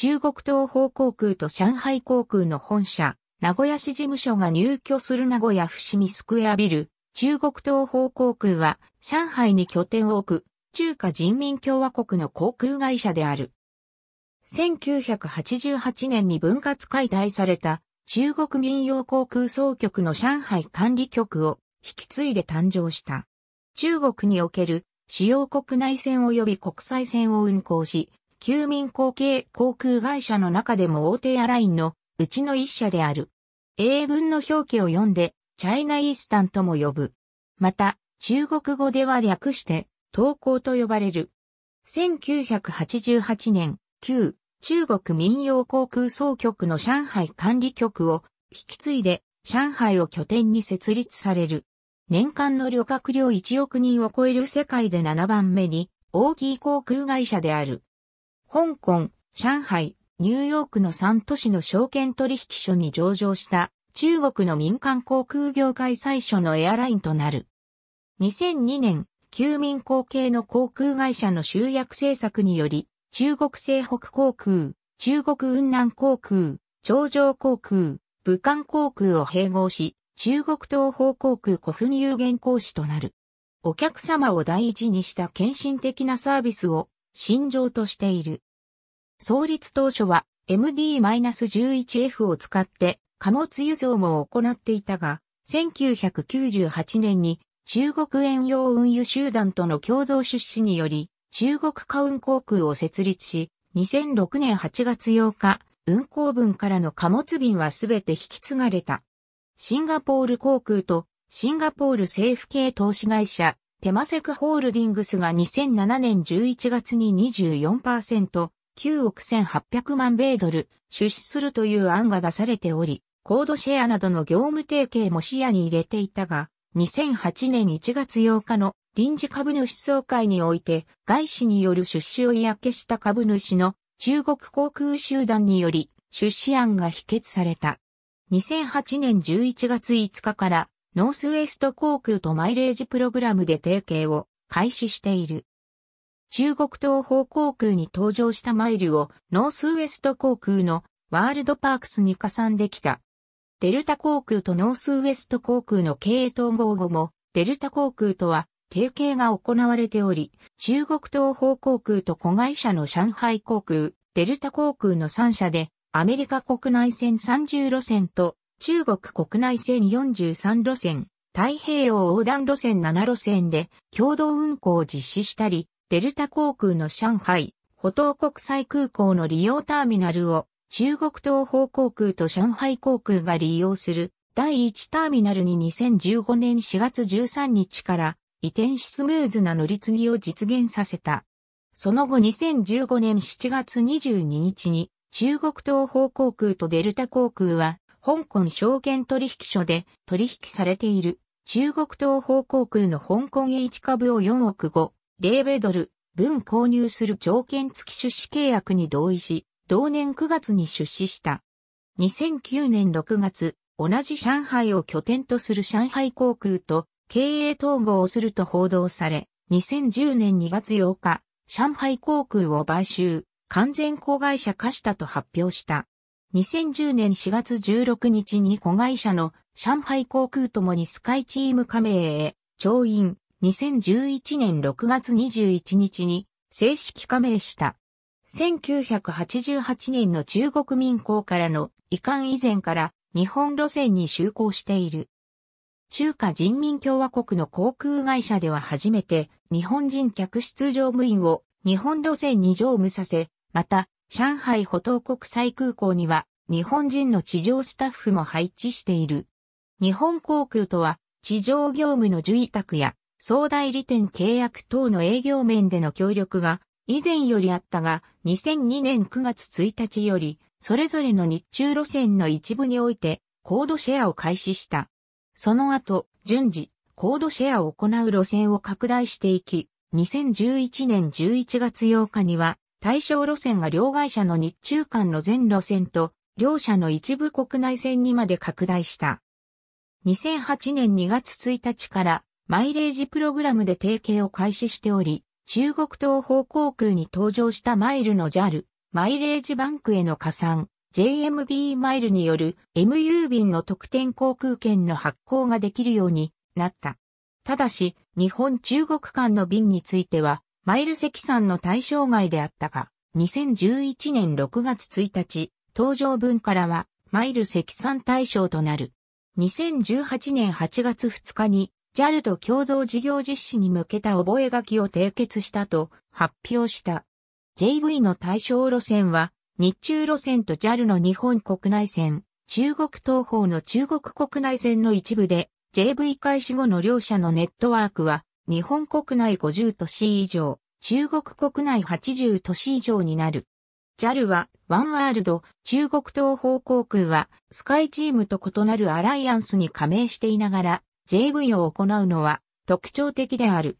中国東方航空と上海航空の本社、名古屋市事務所が入居する名古屋伏見スクエアビル、中国東方航空は上海に拠点を置く中華人民共和国の航空会社である。1988年に分割解体された中国民用航空総局の上海管理局を引き継いで誕生した。中国における主要国内線及び国際線を運航し、旧民航系航空会社の中でも大手アラインのうちの一社である。英文の表記を読んで、チャイナイースタンとも呼ぶ。また、中国語では略して、東港と呼ばれる。1988年、旧中国民謡航空総局の上海管理局を引き継いで、上海を拠点に設立される。年間の旅客量1億人を超える世界で7番目に大きい航空会社である。香港、上海、ニューヨークの3都市の証券取引所に上場した中国の民間航空業界最初のエアラインとなる。2002年、旧民航系の航空会社の集約政策により、中国西北航空、中国雲南航空、長城航空、武漢航空を併合し、中国東方航空古墳有限講師となる。お客様を大事にした献身的なサービスを心情としている。創立当初は MD-11F を使って貨物輸送も行っていたが、1998年に中国遠洋運輸集団との共同出資により、中国貨運航空を設立し、2006年8月8日、運航分からの貨物便はすべて引き継がれた。シンガポール航空とシンガポール政府系投資会社テマセクホールディングスが2007年11月に24%、9億1800万米ドル、出資するという案が出されており、コードシェアなどの業務提携も視野に入れていたが、2008年1月8日の臨時株主総会において、外資による出資を嫌気した株主の中国航空集団により、出資案が否決された。2008年11月5日からノースウェスト航空とマイレージプログラムで提携を開始している。中国東方航空に登場したマイルをノースウェスト航空のワールドパークスに加算できた。デルタ航空とノースウェスト航空の経営統合後も、デルタ航空とは提携が行われており、中国東方航空と子会社の上海航空、デルタ航空の3社で、アメリカ国内線30路線と中国国内線43路線、太平洋横断路線7路線で共同運行を実施したり、デルタ航空の上海、歩道国際空港の利用ターミナルを中国東方航空と上海航空が利用する第1ターミナルに2015年4月13日から移転しスムーズな乗り継ぎを実現させた。その後2015年7月22日に中国東方航空とデルタ航空は香港証券取引所で取引されている中国東方航空の香港 H 株を4億5、0米ドル、分購入する条件付き出資契約に同意し、同年9月に出資した。2009年6月、同じ上海を拠点とする上海航空と経営統合をすると報道され、2010年2月8日、上海航空を買収、完全子会社化したと発表した。2010年4月16日に子会社の上海航空ともにスカイチーム加盟へ、調印、2011年6月21日に正式加盟した。1988年の中国民港からの移管以前から日本路線に就航している。中華人民共和国の航空会社では初めて日本人客室乗務員を日本路線に乗務させ、また上海歩東国際空港には日本人の地上スタッフも配置している。日本航空とは地上業務の受委託や総代理店契約等の営業面での協力が以前よりあったが2002年9月1日よりそれぞれの日中路線の一部においてコードシェアを開始した。その後順次コードシェアを行う路線を拡大していき2011年11月8日には対象路線が両会社の日中間の全路線と、両社の一部国内線にまで拡大した。2008年2月1日からマイレージプログラムで提携を開始しており、中国東方航空に登場したマイルの JAL、マイレージバンクへの加算、JMB マイルによる MU 便の特典航空券の発行ができるようになった。ただし、日本中国間の便については、マイル積算の対象外であったが、2011年6月1日、登場分からは、マイル積算対象となる。2018年8月2日に、JAL と共同事業実施に向けた覚書を締結したと発表した。JV の対象路線は、日中路線と JAL の日本国内線、中国東方の中国国内線の一部で、JV 開始後の両者のネットワークは、日本国内50都市以上、中国国内80都市以上になる。JAL はワンワールド、中国東方航空はスカイチームと異なるアライアンスに加盟していながら JV を行うのは特徴的である。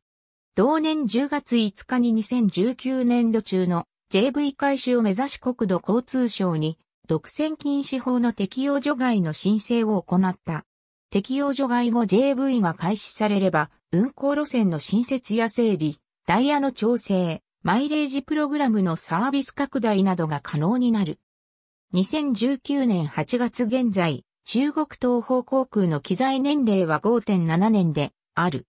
同年10月5日に2019年度中の JV 開始を目指し国土交通省に独占禁止法の適用除外の申請を行った。適用除外後 JV が開始されれば運行路線の新設や整理、ダイヤの調整、マイレージプログラムのサービス拡大などが可能になる。2019年8月現在、中国東方航空の機材年齢は5.7年である。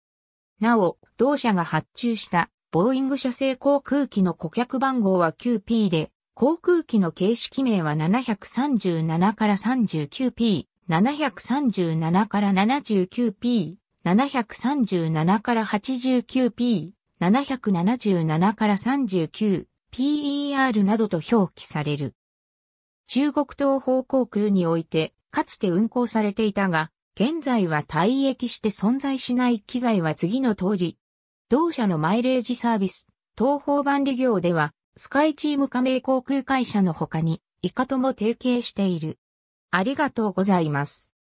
なお、同社が発注したボーイング社製航空機の顧客番号は 9P で、航空機の形式名は737から 39P、737から 79P、737から 89P、777から39、PER などと表記される。中国東方航空において、かつて運航されていたが、現在は退役して存在しない機材は次の通り。同社のマイレージサービス、東方版利業では、スカイチーム加盟航空会社の他に、イカとも提携している。ありがとうございます。